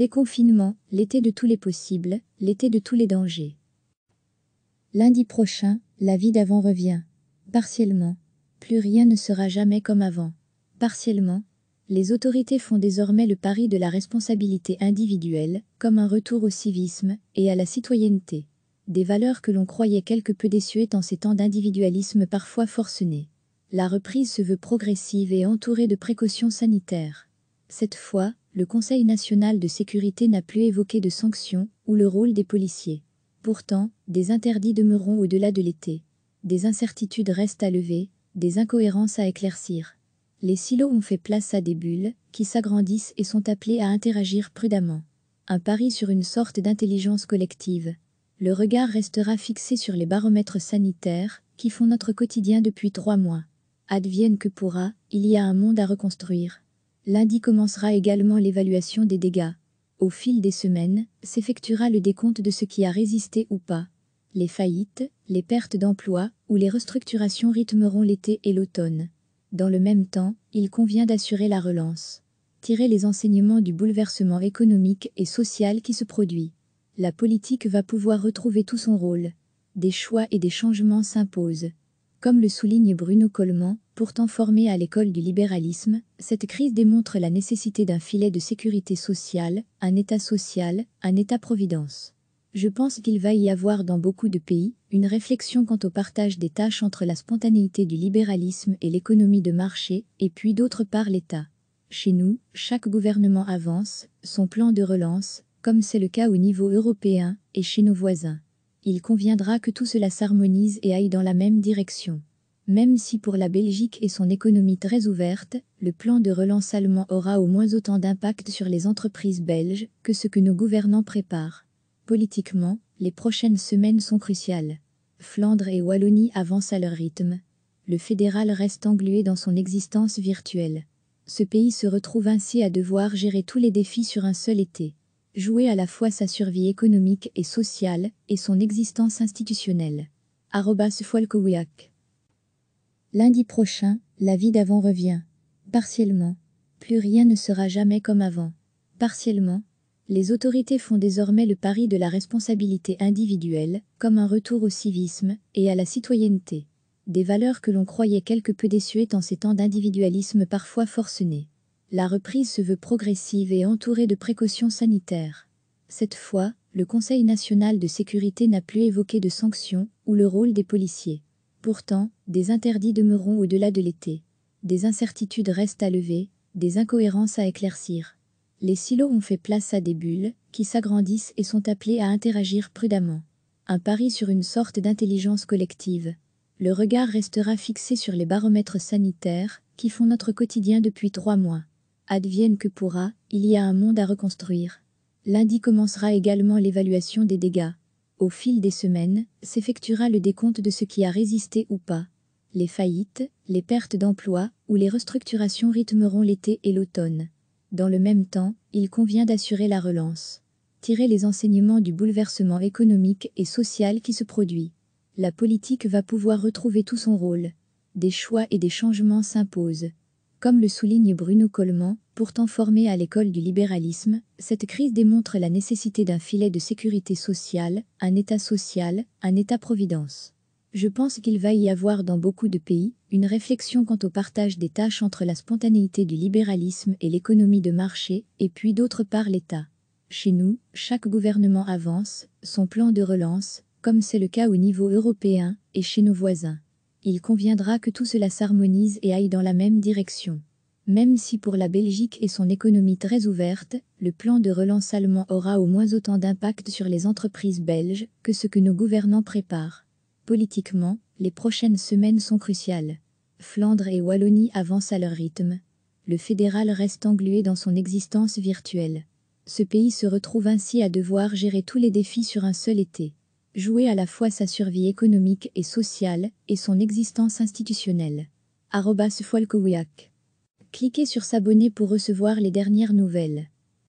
Déconfinement, l'été de tous les possibles, l'été de tous les dangers. Lundi prochain, la vie d'avant revient. Partiellement, plus rien ne sera jamais comme avant. Partiellement, les autorités font désormais le pari de la responsabilité individuelle, comme un retour au civisme et à la citoyenneté. Des valeurs que l'on croyait quelque peu déçues en ces temps d'individualisme parfois forcené. La reprise se veut progressive et entourée de précautions sanitaires. Cette fois, le Conseil national de sécurité n'a plus évoqué de sanctions ou le rôle des policiers. Pourtant, des interdits demeureront au-delà de l'été. Des incertitudes restent à lever, des incohérences à éclaircir. Les silos ont fait place à des bulles, qui s'agrandissent et sont appelées à interagir prudemment. Un pari sur une sorte d'intelligence collective. Le regard restera fixé sur les baromètres sanitaires, qui font notre quotidien depuis trois mois. Advienne que pourra, il y a un monde à reconstruire. Lundi commencera également l'évaluation des dégâts. Au fil des semaines, s'effectuera le décompte de ce qui a résisté ou pas. Les faillites, les pertes d'emplois ou les restructurations rythmeront l'été et l'automne. Dans le même temps, il convient d'assurer la relance. Tirer les enseignements du bouleversement économique et social qui se produit. La politique va pouvoir retrouver tout son rôle. Des choix et des changements s'imposent. Comme le souligne Bruno Coleman, pourtant formé à l'école du libéralisme, cette crise démontre la nécessité d'un filet de sécurité sociale, un État social, un État-providence. Je pense qu'il va y avoir dans beaucoup de pays une réflexion quant au partage des tâches entre la spontanéité du libéralisme et l'économie de marché, et puis d'autre part l'État. Chez nous, chaque gouvernement avance son plan de relance, comme c'est le cas au niveau européen et chez nos voisins. Il conviendra que tout cela s'harmonise et aille dans la même direction. Même si pour la Belgique et son économie très ouverte, le plan de relance allemand aura au moins autant d'impact sur les entreprises belges que ce que nos gouvernants préparent. Politiquement, les prochaines semaines sont cruciales. Flandre et Wallonie avancent à leur rythme. Le fédéral reste englué dans son existence virtuelle. Ce pays se retrouve ainsi à devoir gérer tous les défis sur un seul été. Jouer à la fois sa survie économique et sociale et son existence institutionnelle. Lundi prochain, la vie d'avant revient. Partiellement. Plus rien ne sera jamais comme avant. Partiellement. Les autorités font désormais le pari de la responsabilité individuelle, comme un retour au civisme et à la citoyenneté. Des valeurs que l'on croyait quelque peu déçues en ces temps d'individualisme parfois forcené. La reprise se veut progressive et entourée de précautions sanitaires. Cette fois, le Conseil national de sécurité n'a plus évoqué de sanctions ou le rôle des policiers. Pourtant, des interdits demeureront au-delà de l'été. Des incertitudes restent à lever, des incohérences à éclaircir. Les silos ont fait place à des bulles, qui s'agrandissent et sont appelées à interagir prudemment. Un pari sur une sorte d'intelligence collective. Le regard restera fixé sur les baromètres sanitaires, qui font notre quotidien depuis trois mois. Advienne que pourra, il y a un monde à reconstruire. Lundi commencera également l'évaluation des dégâts. Au fil des semaines, s'effectuera le décompte de ce qui a résisté ou pas. Les faillites, les pertes d'emplois ou les restructurations rythmeront l'été et l'automne. Dans le même temps, il convient d'assurer la relance. Tirer les enseignements du bouleversement économique et social qui se produit. La politique va pouvoir retrouver tout son rôle. Des choix et des changements s'imposent. Comme le souligne Bruno Coleman, pourtant formé à l'école du libéralisme, cette crise démontre la nécessité d'un filet de sécurité sociale, un État social, un État-providence. Je pense qu'il va y avoir dans beaucoup de pays une réflexion quant au partage des tâches entre la spontanéité du libéralisme et l'économie de marché, et puis d'autre part l'État. Chez nous, chaque gouvernement avance son plan de relance, comme c'est le cas au niveau européen et chez nos voisins. Il conviendra que tout cela s'harmonise et aille dans la même direction. Même si pour la Belgique et son économie très ouverte, le plan de relance allemand aura au moins autant d'impact sur les entreprises belges que ce que nos gouvernants préparent. Politiquement, les prochaines semaines sont cruciales. Flandre et Wallonie avancent à leur rythme. Le fédéral reste englué dans son existence virtuelle. Ce pays se retrouve ainsi à devoir gérer tous les défis sur un seul été jouer à la fois sa survie économique et sociale et son existence institutionnelle. Arrobas Cliquez sur s'abonner pour recevoir les dernières nouvelles.